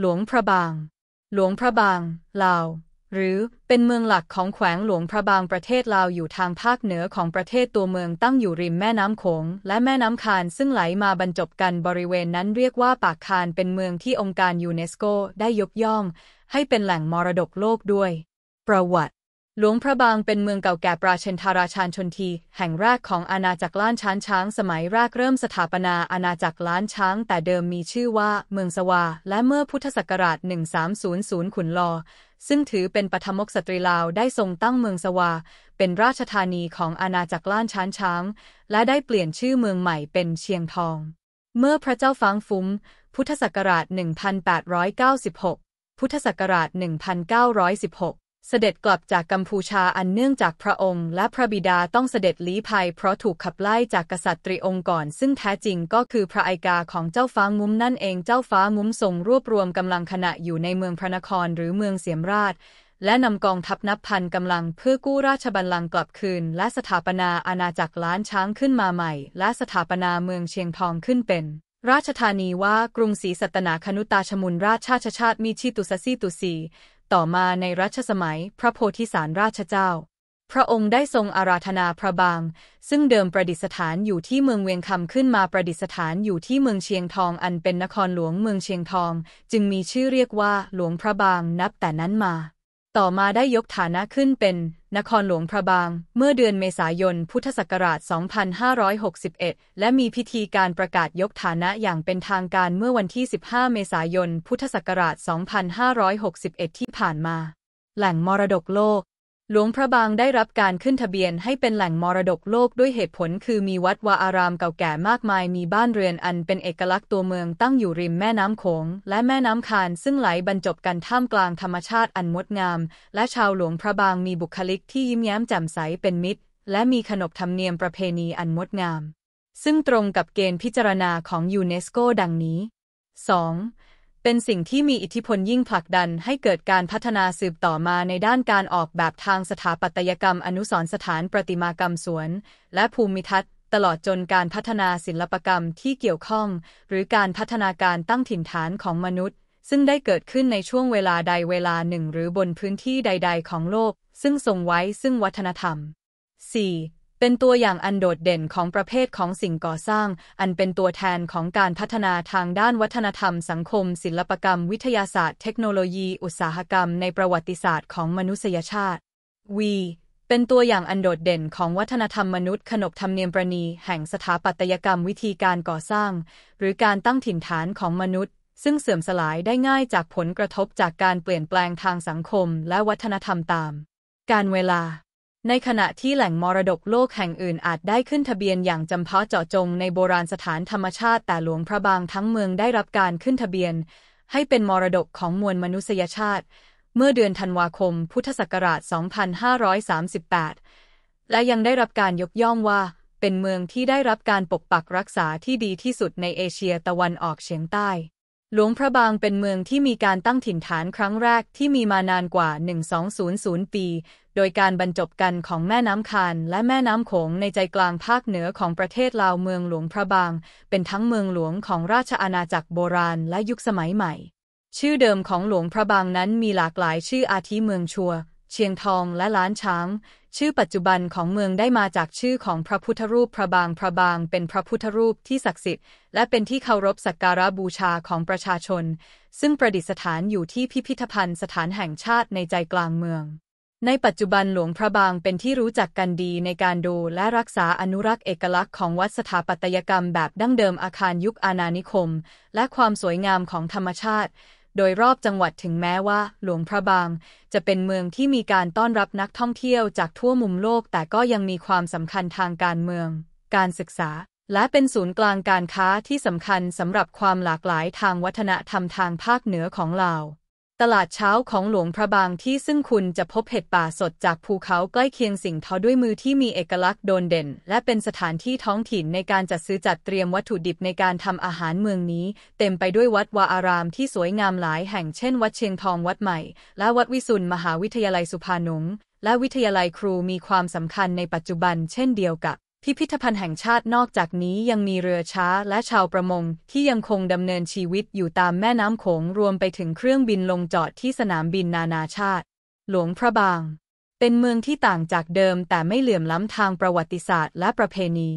หลวงพระบาง หลวงพระบางลาวหรือเป็นเมืองหลักของแขวงหลวงพระบางประเทศลาวอยู่ทางภาคเหนือของประเทศตัวเมืองตั้งอยู่ริมแม่น้ำโขงและแม่น้ำคาน ซึ่งไหลมาบรรจบกันบริเวณนั้นเรียกว่าปากคานเป็นเมืองที่องค์การยูเนสโกได้ยกย่องให้เป็นแหล่งมรดกโลกด้วย ประวัติหลวงพระบางเป็นเมืองเก่าแก่ปราเชนทาราชานชนทีแห่งแรกของอาณาจักรล้านช้างช้าง สมัยแรกเริ่มสถาปนาอาณาจักรล้านช้าง แต่เดิมมีชื่อว่าเมืองสวา และเมื่อพุทธศักราช 1300 ขุนลอ ซึ่งถือเป็นปฐมกษตรีลาวได้ทรงตั้งเมืองสวา เป็นราชธานีของอาณาจักรล้านช้างช้าง และได้เปลี่ยนชื่อเมืองใหม่เป็นเชียงทอง เมื่อพระเจ้าฟังฟุ้ม พุทธศักราช 1896 พุทธศักราช 1916เสด็จกลับจากกัมพูชาอันเนื่องจากพระองค์ และพระบิดาต้องเสด็จลี้ภัยเพราะถูกขับไล่จากกษัตริย์องค์ก่อน ซึ่งแท้จริงก็คือพระไอกาของเจ้าฟ้ามุ้มนั่นเองเจ้าฟ้ามุ้มทรงรวบรวมกำลังขณะอยู่ในเมืองพระนครหรือเมืองเสียมราชและนำกองทัพนับพันกำลังเพื่อกู้ราชบัลลังก์กลับคืน และสถาปนาอาณาจักรล้านช้างขึ้นมาใหม่ และสถาปนาเมืองเชียงทองขึ้นเป็น ราชธานีว่ากรุงศรีสัตนาคนุตาชมุนราชชาชชาติมีชีตุสซีตุสีต่อมาในรัชสมัย พระโพธิสารราชเจ้า พระองค์ได้ทรงอาราธนาพระบาง ซึ่งเดิมประดิษฐานอยู่ที่เมืองเวียงคำขึ้นมาประดิษฐานอยู่ที่เมืองเชียงทอง อันเป็นนครหลวงเมืองเชียงทองจึงมีชื่อเรียกว่าหลวงพระบางนับแต่นั้นมาต่อมาได้ยกฐานะขึ้นเป็น นครหลวงพระบาง เมื่อเดือนเมษายนพุทธศักราช 2561 และมีพิธีการประกาศยกฐานะอย่างเป็นทางการเมื่อวันที่ 15 เมษายนพุทธศักราช 2561 ที่ผ่านมา แหล่งมรดกโลกหลวงพระบางได้รับการขึ้นทะเบียนให้เป็นแหล่งมรดกโลกด้วยเหตุผลคือมีวัดวาอารามเก่าแก่มากมายมีบ้านเรือนอันเป็นเอกลักษณ์ตัวเมืองตั้งอยู่ริมแม่น้ำโขงและแม่น้ำคานซึ่งไหลบรรจบกันท่ามกลางธรรมชาติอันงดงามและชาวหลวงพระบางมีบุคลิกที่ยิ้มแย้มแจ่มใสเป็นมิตรและมีขนบธรรมเนียมประเพณีอันงดงามซึ่งตรงกับเกณฑ์พิจารณาของยูเนสโกดังนี้ 2. เป็นสิ่งที่มีอิทธิพลยิ่งผลักดันให้เกิดการพัฒนาสืบต่อมาในด้านการออกแบบทางสถาปัตยกรรมอนุสรสถานประติมากรรมสวน และภูมิทัศน์ ตลอดจนการพัฒนาศิลปกรรมที่เกี่ยวข้อง หรือการพัฒนาการตั้งถิ่นฐานของมนุษย์ ซึ่งได้เกิดขึ้นในช่วงเวลาใดเวลาหนึ่งหรือบนพื้นที่ใด ๆ ของโลก ซึ่งทรงไว้ซึ่งวัฒนธรรม 4. เป็นตัวอย่างอันโดดเด่นของประเภทของสิ่งก่อสร้าง อันเป็นตัวแทนของการพัฒนาทางด้านวัฒนธรรมสังคม ศิลปกรรมวิทยาศาสตร์เทคโนโลยีอุตสาหกรรมในประวัติศาสตร์ของมนุษยชาติวีเป็นตัวอย่างอันโดดเด่นของวัฒนธรรมมนุษย์ขนบธรรมเนียมประณีแห่งสถาปัตยกรรมวิธีการก่อสร้าง หรือการตั้งถิ่นฐานของมนุษย์ ซึ่งเสื่อมสลายได้ง่ายจากผลกระทบจากการเปลี่ยนแปลงทางสังคมและวัฒนธรรมตาม การเวลาในขณะที่แหล่งมรดกโลกแห่งอื่นอาจได้ขึ้นทะเบียนอย่างจำเพาะเจาะจงในโบราณสถานธรรมชาติแต่หลวงพระบางทั้งเมืองได้รับการขึ้นทะเบียน ให้เป็นมรดกของมวลมนุษยชาติ เมื่อเดือนธันวาคมพุทธศักราช 2538 และยังได้รับการยกย่องว่า เป็นเมืองที่ได้รับการปกปักรักษาที่ดีที่สุดในเอเชียตะวันออกเฉียงใต้หลวงพระบางเป็นเมืองที่มีการตั้งถิ่นฐานครั้งแรกที่มีมานานกว่า 1200 ปี โดยการบรรจบกันของแม่น้ำคานและแม่น้ำโขงในใจกลางภาคเหนือของประเทศลาวเมืองหลวงพระบาง เป็นทั้งเมืองหลวงของราชอาณาจักรโบราณและยุคสมัยใหม่ ชื่อเดิมของหลวงพระบางนั้นมีหลากหลายชื่ออาทิเมืองชัวเชียงทองและล้านช้าง ชื่อปัจจุบันของเมืองได้มาจากชื่อของพระพุทธรูปพระบางพระบาง เป็นพระพุทธรูปที่ศักดิ์สิทธิ์และเป็นที่เคารพสักการะบูชาของประชาชน ซึ่งประดิษฐานอยู่ที่พิพิธภัณฑ์สถานแห่งชาติในใจกลางเมือง ในปัจจุบันหลวงพระบางเป็นที่รู้จักกันดีในการดูและรักษาอนุรักษ์เอกลักษณ์ของวัดสถาปัตยกรรมแบบดั้งเดิมอาคารยุคอาณานิคม และความสวยงามของธรรมชาติโดยรอบจังหวัดถึงแม้ว่า หลวงพระบางจะเป็นเมืองที่มีการต้อนรับนักท่องเที่ยวจากทั่วมุมโลกแต่ก็ยังมีความสำคัญทางการเมือง การศึกษา และเป็นศูนย์กลางการค้าที่สำคัญสำหรับความหลากหลายทางวัฒนธรรมทางภาคเหนือของลาวตลาดเช้าของหลวงพระบางที่ซึ่งคุณจะพบเห็ดป่าสดจากภูเขาใกล้เคียงสิ่งทอด้วยมือที่มีเอกลักษณ์โดดเด่น และเป็นสถานที่ท้องถิ่นในการจัดซื้อจัดเตรียมวัตถุดิบในการทำอาหารเมืองนี้ เต็มไปด้วยวัดวาอารามที่สวยงามหลายแห่งเช่นวัดเชียงทองวัดใหม่และวัดวิสุนมหาวิทยาลัยสุพานุงและวิทยาลัยครูมีความสำคัญในปัจจุบันเช่นเดียวกับพิพิธภัณฑ์แห่งชาติ นอกจากนี้ยังมีเรือช้าและชาวประมงที่ยังคงดำเนินชีวิตอยู่ตามแม่น้ำโขงรวมไปถึงเครื่องบินลงจอดที่สนามบินนานาชาติ หลวงพระบาง เป็นเมืองที่ต่างจากเดิมแต่ไม่เหลื่อมล้ำทางประวัติศาสตร์ และประเพณี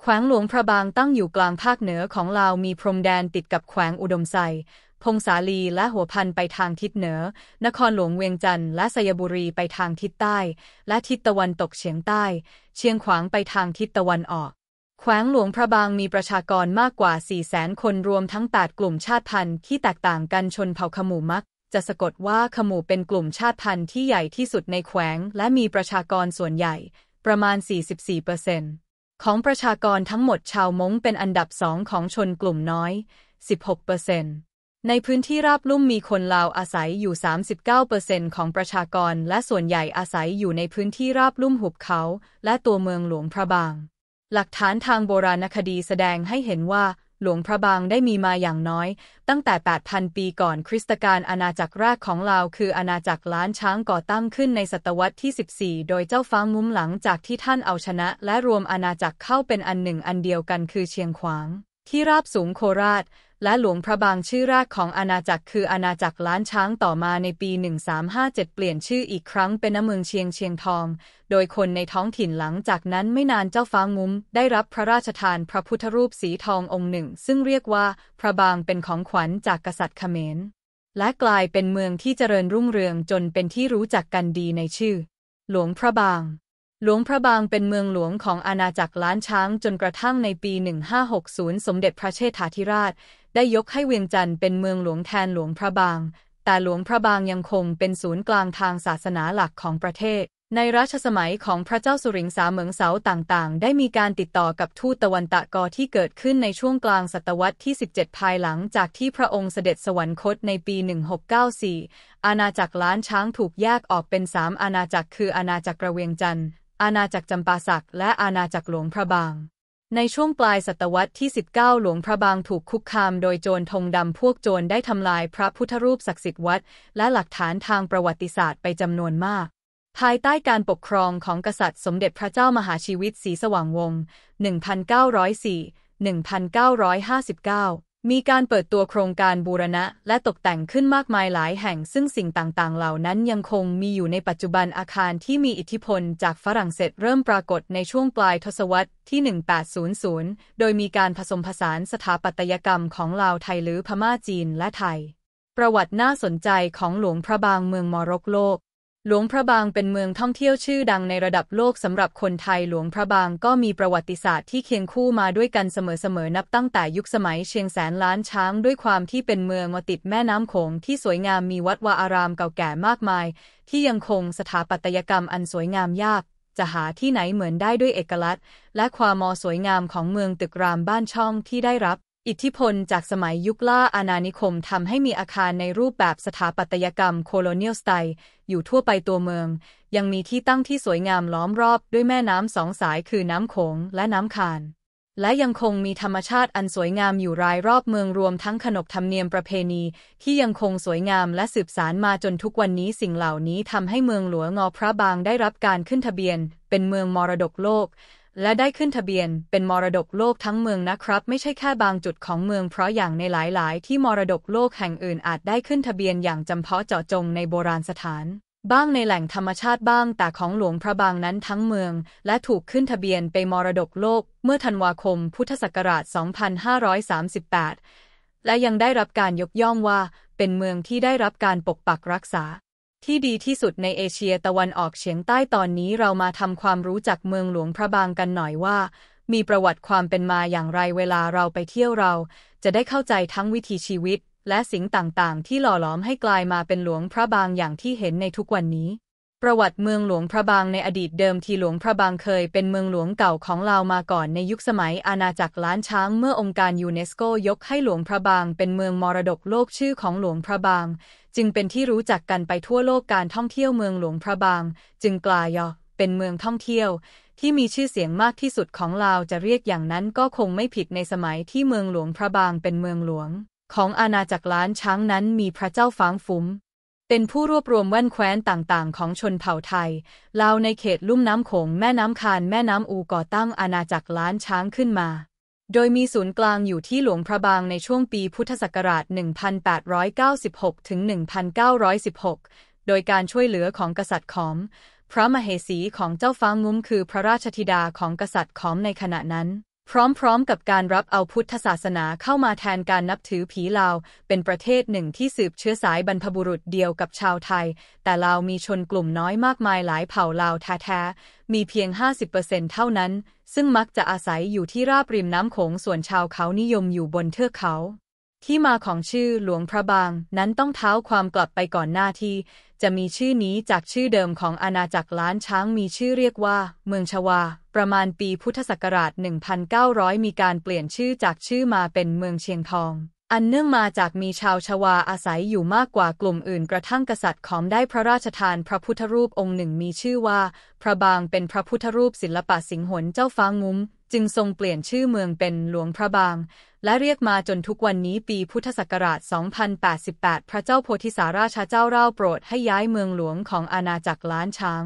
แขวงหลวงพระบางตั้งอยู่กลางภาคเหนือของลาวมีพรมแดนติดกับแขวงอุดมไซพงษาลีและหัวพันไปทางทิศเหนือ นครหลวงเวียงจันทร์และสยบุรีไปทางทิศใต้ และทิศตะวันตกเฉียงใต้ เชียงขวางไปทางทิศตะวันออก แขวงหลวงพระบางมีประชากรมากกว่า4แสนคนรวมทั้ง8กลุ่มชาติพันธุ์ที่แตกต่างกันชนเผ่าขมูมักจะสะกดว่าขมูเป็นกลุ่มชาติพันธุ์ที่ใหญ่ที่สุดในแขวงและมีประชากรส่วนใหญ่ ประมาณ 44เปอร์เซ็นต์ของประชากรทั้งหมดชาวม้งเป็นอันดับสองของชนกลุ่มน้อย 16เปอร์เซ็นต์ในพื้นที่ราบลุ่มมีคนลาวอาศัยอยู่ 39%ของประชากร และส่วนใหญ่อาศัยอยู่ในพื้นที่ราบลุ่มหุบเขา และตัวเมืองหลวงพระบาง หลักฐานทางโบราณคดีแสดงให้เห็นว่า หลวงพระบางได้มีมาอย่างน้อย ตั้งแต่ 8,000 ปีก่อนคริสตกาลอาณาจักรแรกของลาวคืออาณาจักรล้านช้างก่อตั้งขึ้นในศตวรรษที่ 14 โดยเจ้าฟ้างุ้มหลังจากที่ท่านเอาชนะ และรวมอาณาจักรเข้าเป็นอันหนึ่งอันเดียวกันคือเชียงขวางที่ราบสูงโคราชและหลวงพระบางชื่อแรกของอาณาจักรคืออาณาจักรล้านช้างต่อมาในปี 1357 เปลี่ยนชื่ออีกครั้งเป็นเมืองเชียงเชียงทอง โดยคนในท้องถิ่นหลังจากนั้นไม่นานเจ้าฟ้างุ้มได้รับพระราชทานพระพุทธรูปสีทององค์หนึ่ง ซึ่งเรียกว่าพระบางเป็นของขวัญจากกษัตริย์เขมร และกลายเป็นเมืองที่เจริญรุ่งเรืองจนเป็นที่รู้จักกันดีในชื่อ หลวงพระบางหลวงพระบางเป็นเมืองหลวงของอาณาจักรล้านช้างจนกระทั่งในปี1560สมเด็จพระเชษฐาธิราชได้ยกให้เวียงจันทร์เป็นเมืองหลวงแทนหลวงพระบาง แต่หลวงพระบางยังคงเป็นศูนย์กลางทางศาสนาหลักของประเทศ ในรัชสมัยของพระเจ้าสุริงสาเหมืองเสาต่างๆ ได้มีการติดต่อกับทูตตะวันตะกอที่เกิดขึ้นในช่วงกลางศตวรรษที่ 17 ภายหลังจากที่พระองค์เสด็จสวรรคตในปี 1694 อาณาจักรล้านช้างถูกแยกออกเป็นสามอาณาจักรคืออาณาจักรเวียงจันทร์อาณาจักรจำปาสักและอาณาจักรหลวงพระบางในช่วงปลายศตวรรษที่ 19 หลวงพระบางถูกคุกคามโดยโจรธงดำพวกโจรได้ทำลายพระพุทธรูปศักดิ์สิทธิ์วัดและหลักฐานทางประวัติศาสตร์ไปจำนวนมาก ภายใต้การปกครองของกษัตริย์สมเด็จพระเจ้ามหาชีวิตสีสว่างวงศ์1904 1959มีการเปิดตัวโครงการบูรณะและตกแต่งขึ้นมากมายหลายแห่งซึ่งสิ่งต่างๆ เหล่านั้นยังคงมีอยู่ในปัจจุบันอาคารที่มีอิทธิพลจากฝรั่งเศสเริ่มปรากฏในช่วงปลายทศวรรษที่ 1800 โดยมีการผสมผสานสถาปัตยกรรมของลาวไทยหรือพม่าจีนและไทย ประวัติน่าสนใจของหลวงพระบางเมืองมอรกโลกหลวงพระบางเป็นเมืองท่องเที่ยวชื่อดังในระดับโลกสำหรับคนไทยหลวงพระบางก็มีประวัติศาสตร์ที่เคียงคู่มาด้วยกันเสมอๆนับตั้งแต่ยุคสมัยเชียงแสนล้านช้างด้วยความที่เป็นเมืองมาติดแม่น้ำโขงที่สวยงามมีวัดวาอารามเก่าแก่มากมายที่ยังคงสถาปัตยกรรมอันสวยงามยากจะหาที่ไหนเหมือนได้ด้วยเอกลักษณ์และความมอสวยงามของเมืองตึกรามบ้านช่องที่ได้รับอิทธิพลจากสมัยยุคล่าอาณานิคมทำให้มีอาคารในรูปแบบสถาปัตยกรรมโคโลเนียลสไตล์อยู่ทั่วไปตัวเมือง ยังมีที่ตั้งที่สวยงามล้อมรอบด้วยแม่น้ำสองสายคือน้ำโขงและน้ำคาน และยังคงมีธรรมชาติอันสวยงามอยู่รายรอบเมืองรวมทั้งขนบธรรมเนียมประเพณีที่ยังคงสวยงามและสืบสานมาจนทุกวันนี้สิ่งเหล่านี้ทำให้เมืองหลวงอพระบางได้รับการขึ้นทะเบียนเป็นเมืองมรดกโลกและได้ขึ้นทะเบียน เป็นมรดกโลกทั้งเมืองนะครับ ไม่ใช่แค่บางจุดของเมืองเพราะอย่างในหลาย ๆ ที่มรดกโลกแห่งอื่นอาจได้ขึ้นทะเบียนอย่างจำเพาะเจาะจงในโบราณสถาน บ้างในแหล่งธรรมชาติบ้างแต่ของหลวงพระบางนั้นทั้งเมืองและถูกขึ้นทะเบียนเป็นมรดกโลก เมื่อธันวาคม พุทธศักราช 2538 และยังได้รับการยกย่องว่า เป็นเมืองที่ได้รับการปกปักรักษาที่ดีที่สุดในเอเชียตะวันออกเฉียงใต้ตอนนี้เรามาทำความรู้จักเมืองหลวงพระบางกันหน่อยว่า มีประวัติความเป็นมาอย่างไรเวลาเราไปเที่ยวเรา จะได้เข้าใจทั้งวิถีชีวิตและสิ่งต่างๆ ที่หล่อหลอมให้กลายมาเป็นหลวงพระบางอย่างที่เห็นในทุกวันนี้ประวัติเมืองหลวงพระบางในอดีตเดิมทีหลวงพระบางเคยเป็นเมืองหลวงเก่าของลาวมาก่อนในยุคสมัยอาณาจักรล้านช้างเมื่อองค์การยูเนสโกยกให้หลวงพระบางเป็นเมืองมรดกโลกชื่อของหลวงพระบาง จึงเป็นที่รู้จักกันไปทั่วโลกการท่องเที่ยวเมืองหลวงพระบาง จึงกลายอเป็นเมืองท่องเที่ยว ที่มีชื่อเสียงมากที่สุดของลาวจะเรียกอย่างนั้นก็คงไม่ผิดในสมัยที่เมืองหลวงพระบางเป็นเมืองหลวง ของอาณาจักรล้านช้างนั้นมีพระเจ้าฟางฟุ้มเป็นผู้รวบรวมแว่นแคว้นต่างๆของชนเผ่าไทย ลาวในเขตลุ่มน้ำโขงแม่น้ำคานแม่น้ำอูก่อตั้งอาณาจักรล้านช้างขึ้นมา โดยมีศูนย์กลางอยู่ที่หลวงพระบางในช่วงปีพุทธศักราช 1896ถึง1916 โดยการช่วยเหลือของกษัตริย์ขอม พระมเหสีของเจ้าฟ้างุ้มคือพระราชธิดาของกษัตริย์ขอมในขณะนั้นพร้อม ๆ กับการรับเอาพุทธศาสนาเข้ามาแทนการนับถือผีลาว เป็นประเทศหนึ่งที่สืบเชื้อสายบรรพบุรุษเดียวกับชาวไทย แต่ลาวมีชนกลุ่มน้อยมากมายหลายเผ่าลาวแท้ๆ มีเพียง 50%เท่านั้น ซึ่งมักจะอาศัยอยู่ที่ราบริมน้ำโขงส่วนชาวเขานิยมอยู่บนเทือกเขาที่มาของชื่อหลวงพระบาง นั้นต้องเท้าความกลับไปก่อนหน้าที่ จะมีชื่อนี้จากชื่อเดิมของอาณาจักรล้านช้างมีชื่อเรียกว่า เมืองชวา ประมาณปีพุทธศักราช 1900 มีการเปลี่ยนชื่อจากชื่อมาเป็นเมืองเชียงทอง อันเนื่องมาจากมีชาวชวาอาศัยอยู่มากกว่ากลุ่มอื่นกระทั่งกษัตริย์ขอมได้พระราชทานพระพุทธรูปองค์หนึ่งมีชื่อว่า พระบางเป็นพระพุทธรูปศิลปะสิงหนเจ้าฟ้างุ้มจึงทรงเปลี่ยนชื่อเมืองเป็นหลวงพระบาง และเรียกมาจนทุกวันนี้ปีพุทธศักราช 2088 พระเจ้าโพธิสาราชาเจ้าเล่าโปรดให้ย้ายเมืองหลวงของอาณาจักรล้านช้าง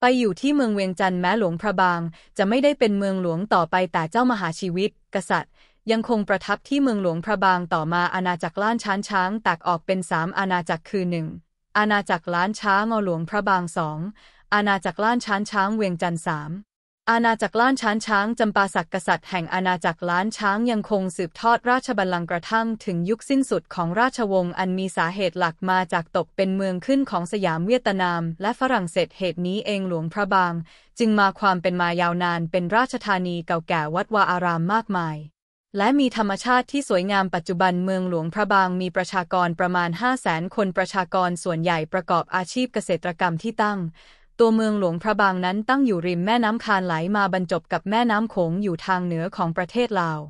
ไปอยู่ที่เมืองเวียงจันทร์แม้หลวงพระบางจะไม่ได้เป็นเมืองหลวงต่อไปแต่เจ้ามหาชีวิต กษัตริย์ ยังคงประทับที่เมืองหลวงพระบางต่อมาอาณาจักรล้านช้างช้างแตกออกเป็นสามอาณาจักรคือหนึ่งอาณาจักรล้านช้างอหลวงพระบางสองอาณาจักรล้านช้างช้างเวียงจันทร์สามอาณาจักรล้านช้างช้างจำปาสักกษัตริย์แห่งอาณาจักรล้านช้างยังคงสืบทอดราชบัลลังก์กระทั่งถึงยุคสิ้นสุดของราชวงศ์อันมีสาเหตุหลักมาจากตกเป็นเมืองขึ้นของสยามเวียดนาม และฝรั่งเศสเหตุนี้เองหลวงพระบาง จึงมาความเป็นมายาวนานเป็นราชธานีเก่าแก่วัดวาอารามมากมายและมีธรรมชาติที่สวยงามปัจจุบันเมืองหลวงพระบางมีประชากรประมาณ5 0 0 0 0 0คนประชากรส่วนใหญ่ประกอบอาชีพเกษตรกรรมที่ตั้งตัวเมืองหลวงพระบางนั้นตั้งอยู่ริมแม่น้ำคานไหลมาบรรจบกับแม่น้ำโขงอยู่ทางเหนือของประเทศลาว